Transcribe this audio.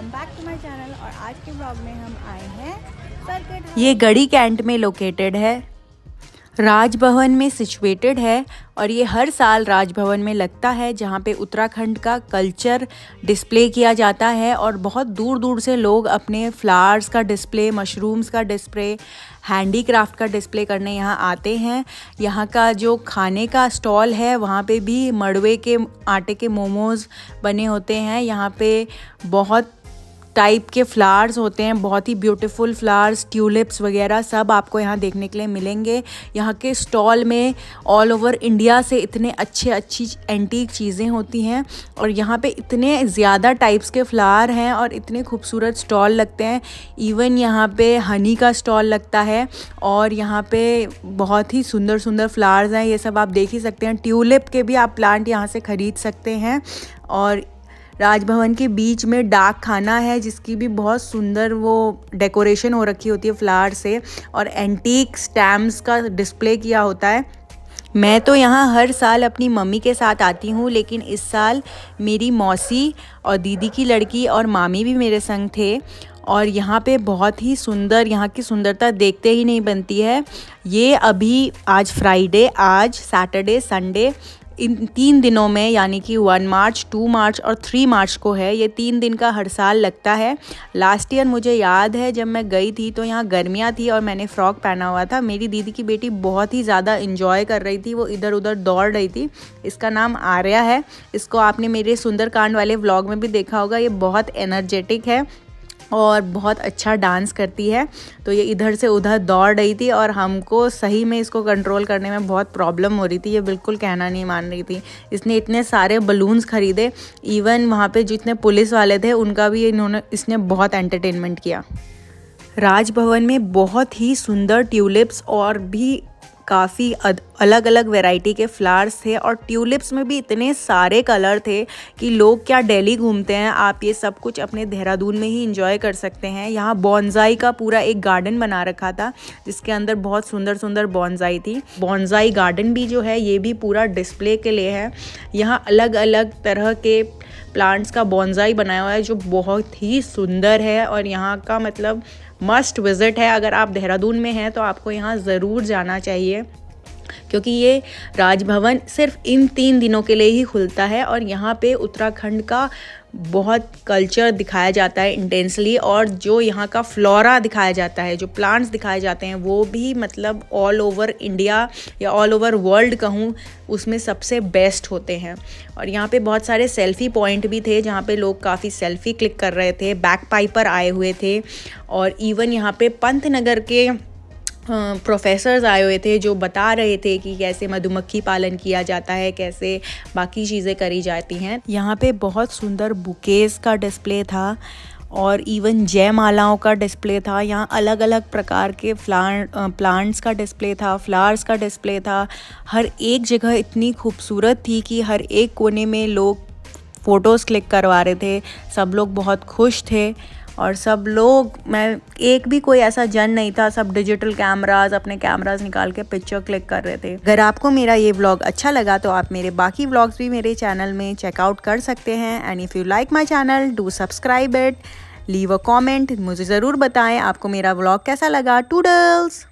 welcome back to my channel और आज के ब्लॉग में हम आए हैं ये गढ़ी कैंट में लोकेटेड है राजभवन में सिचुएटेड है और ये हर साल राजभवन में लगता है जहाँ पे उत्तराखंड का कल्चर डिस्प्ले किया जाता है और बहुत दूर दूर से लोग अपने फ्लावर्स का डिस्प्ले मशरूम्स का डिस्प्ले हैंडीक्राफ्ट का डिस्प्ले करने यहाँ आते हैं यहाँ का जो खाने का स्टॉल है वहाँ पे भी मड़वे के आटे के मोमोज़ बने होते हैं यहाँ पे बहुत टाइप के फ्लावर्स होते हैं बहुत ही ब्यूटीफुल फ्लावर्स ट्यूलिप्स वगैरह सब आपको यहाँ देखने के लिए मिलेंगे यहाँ के स्टॉल में ऑल ओवर इंडिया से इतने अच्छे अच्छी एंटीक चीज़ें होती हैं और यहाँ पे इतने ज़्यादा टाइप्स के फ्लावर हैं और इतने खूबसूरत स्टॉल लगते हैं इवन यहाँ पे हनी का स्टॉल लगता है और यहाँ पे बहुत ही सुंदर सुंदर फ्लावर्स हैं ये सब आप देख ही सकते हैं ट्यूलिप के भी आप प्लांट यहाँ से ख़रीद सकते हैं और राजभवन के बीच में डाक खाना है जिसकी भी बहुत सुंदर वो डेकोरेशन हो रखी होती है फ्लावर से और एंटीक स्टैम्प्स का डिस्प्ले किया होता है मैं तो यहाँ हर साल अपनी मम्मी के साथ आती हूँ लेकिन इस साल मेरी मौसी और दीदी की लड़की और मामी भी मेरे संग थे और यहाँ पे बहुत ही सुंदर यहाँ की सुंदरता देखते ही नहीं बनती है ये अभी आज फ्राइडे आज सैटरडे संडे इन तीन दिनों में यानी कि वन मार्च टू मार्च और थ्री मार्च को है ये तीन दिन का हर साल लगता है लास्ट ईयर मुझे याद है जब मैं गई थी तो यहाँ गर्मियाँ थी और मैंने फ़्रॉक पहना हुआ था मेरी दीदी की बेटी बहुत ही ज़्यादा इंजॉय कर रही थी वो इधर उधर दौड़ रही थी इसका नाम आर्या है इसको आपने मेरे सुंदरकांड वाले व्लॉग में भी देखा होगा ये बहुत एनर्जेटिक है और बहुत अच्छा डांस करती है तो ये इधर से उधर दौड़ रही थी और हमको सही में इसको कंट्रोल करने में बहुत प्रॉब्लम हो रही थी ये बिल्कुल कहना नहीं मान रही थी इसने इतने सारे बलून्स ख़रीदे इवन वहाँ पे जितने पुलिस वाले थे उनका भी इन्होंने इसने बहुत एंटरटेनमेंट किया राजभवन में बहुत ही सुंदर ट्यूलिप्स और भी काफ़ी अलग अलग वैरायटी के फ्लावर्स थे और ट्यूलिप्स में भी इतने सारे कलर थे कि लोग क्या डेली घूमते हैं आप ये सब कुछ अपने देहरादून में ही इंजॉय कर सकते हैं यहाँ बॉन्जाई का पूरा एक गार्डन बना रखा था जिसके अंदर बहुत सुंदर सुंदर बॉन्जाई थी बॉन्जाई गार्डन भी जो है ये भी पूरा डिस्प्ले के लिए है यहाँ अलग अलग तरह के प्लांट्स का बॉन्जाई बनाया हुआ है जो बहुत ही सुंदर है और यहाँ का मतलब मस्ट विज़िट है अगर आप देहरादून में हैं तो आपको यहाँ ज़रूर जाना चाहिए क्योंकि ये राजभवन सिर्फ इन तीन दिनों के लिए ही खुलता है और यहाँ पे उत्तराखंड का बहुत कल्चर दिखाया जाता है इंटेंसली और जो यहाँ का फ्लोरा दिखाया जाता है जो प्लांट्स दिखाए जाते हैं वो भी मतलब ऑल ओवर इंडिया या ऑल ओवर वर्ल्ड कहूँ उसमें सबसे बेस्ट होते हैं और यहाँ पे बहुत सारे सेल्फ़ी पॉइंट भी थे जहाँ पे लोग काफ़ी सेल्फ़ी क्लिक कर रहे थे बैक पाइपर आए हुए थे और इवन यहाँ पे नगर के प्रोफेसर्स आए हुए थे जो बता रहे थे कि कैसे मधुमक्खी पालन किया जाता है कैसे बाकी चीज़ें करी जाती हैं यहाँ पे बहुत सुंदर बुकेस का डिस्प्ले था और इवन जय मालाओं का डिस्प्ले था यहाँ अलग अलग प्रकार के फ्लान प्लांट्स का डिस्प्ले था फ्लावर्स का डिस्प्ले था हर एक जगह इतनी खूबसूरत थी कि हर एक कोने में लोग फ़ोटोज़ क्लिक करवा रहे थे सब लोग बहुत खुश थे और सब लोग मैं एक भी कोई ऐसा जन नहीं था सब डिजिटल कैमराज अपने कैमराज निकाल के पिक्चर क्लिक कर रहे थे अगर आपको मेरा ये ब्लॉग अच्छा लगा तो आप मेरे बाकी व्लॉग्स भी मेरे चैनल में चेकआउट कर सकते हैं and if you like my channel do subscribe it leave a comment मुझे ज़रूर बताएं आपको मेरा ब्लॉग कैसा लगा टूडल्स